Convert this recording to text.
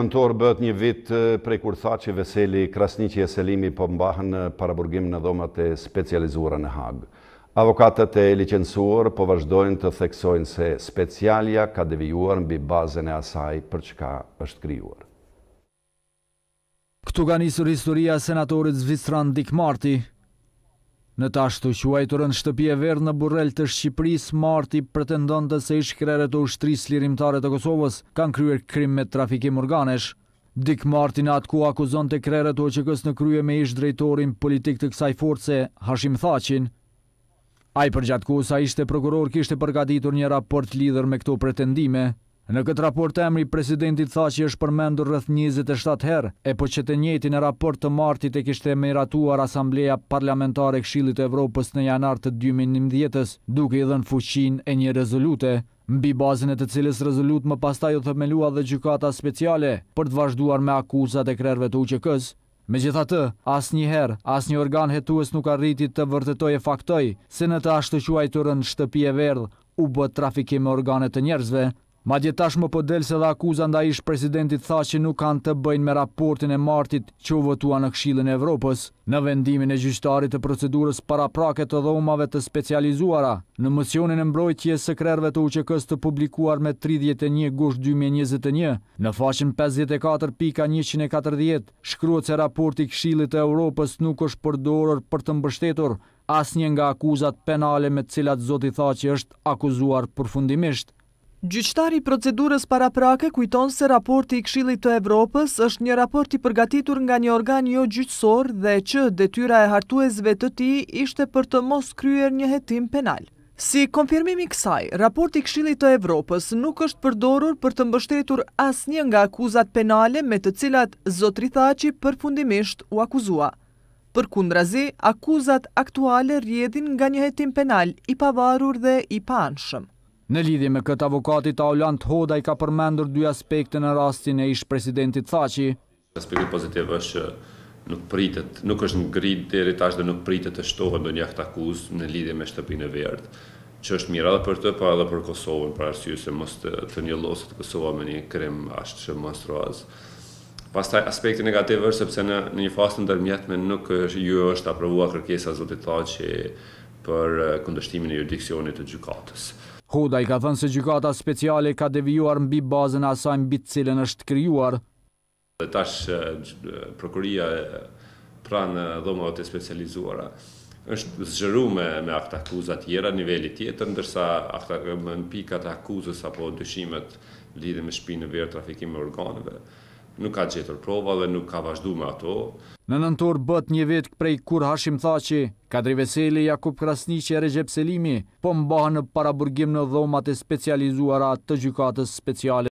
nëntor bët një vit prej kur tha që veseli krasnici e selimi po mbahën në paraburgim në dhomat e specializura në hagë. Avokatët e licensuar po vazhdojnë të theksojnë se specialja ka devijuar në bi bazën e asaj për çka është krijuar. Këtu ka nisur historia senatorit Zvistran Dikmarti, Në tashtu që uajturën shtëpje verë në burrel të Shqipëris, Marti pretendon të se ish krere të ushtris lirimtare të Kosovës kanë kryer krim me trafikim organesh. Dik Marti në atë ku akuzon të krere të që kësë në krye me ish drejtorin politik të kësaj force, Hashim Thacin. Ai përgjatë ku sa ishte prokuror kështë përgatitur një raport lidhër me këto pretendime. Në këtë raport të emri, presidentit tha që është përmendur rëth 27 herë, e po që të njëti në raport të martit e kishte miratuar Asambleja Parlamentare Kshilit Evropës në janar të 2011 duke i në fuqin e një rezolute, mbi bazën e të cilës rezolut më pastaj u themelua dhe gjykata speciale për të vazhduar me akuzat e krerve të UQK-s, Me gjitha të, as një her, as një organ hetues nuk arriti të vërtetoj e faktoj se në të ashtë të quajturën shtëpi e verdh u bët trafikim e organet të njerëzve, Ma djetash më pëdel po se dhe akuza nda ishë presidentit tha që nuk kanë të bëjnë me raportin e martit që u votua në kshilën e Evropës, në vendimin e gjyqtarit të procedurës para praket të dhomave të specializuara, në mësionin e mbrojtje së krerve të uqekës të publikuar me 31 gusht 2021, në faqin 54.140, shkruat se raporti kshilit të Evropës nuk është përdorër për të mbështetur, as një nga akuzat penale me cilat zoti tha që është akuzuar përfundimisht. Gjyqtari procedurës para prake kujton se raporti i kshilit të Evropës është një raporti përgatitur nga një organ jo gjyqësor dhe që detyra e hartuezve të ti ishte për të mos kryer një jetim penal. Si konfirmimi kësaj, raporti i kshilit të Evropës nuk është përdorur për të mbështetur as një nga akuzat penale me të cilat Zotri Thaci përfundimisht u akuzua. Për kundrazi, akuzat aktuale rjedhin nga një jetim penal i pavarur dhe i panshëm. Në lidhje me këtë avokatit, Aulant Hoda i ka përmendur dy aspekte në rastin e ishë presidentit Thaci. Aspekti pozitiv është që nuk pritet, nuk është në grid dhe rritash dhe nuk pritet të shtohën do njaft akuz në lidhje me shtëpinë e verdë, që është mira dhe për të, pa edhe për Kosovën, për arsiju se mos të një losët Kosovën me një krem ashtë që razë. Pas taj aspekti negativ është, sepse në një fasë në nuk është ju është apravua kërkesa zotit ta që për eh, këndështimin e jurdikcionit të gjukatës. Huda i ka thënë se gjykata speciale ka devijuar mbi bazën asaj mbi të cilën është krijuar. Dhe tash prokuria pranë dhe të specializuara është zgjeru me, akta akuzat tjera, niveli tjetër, ndërsa akta në pikat akuzës apo dëshimet lidhe me shpinë në verë trafikim e organëve, nuk ka gjetur prova dhe nuk ka vazhdu me ato. Në nëntor bët një vetë këprej kur Hashim Thaci, Kadri Veseli, Jakub Krasnici e Rejep Selimi, po mbaha në paraburgim në dhomat e specializuara të gjykatës speciale.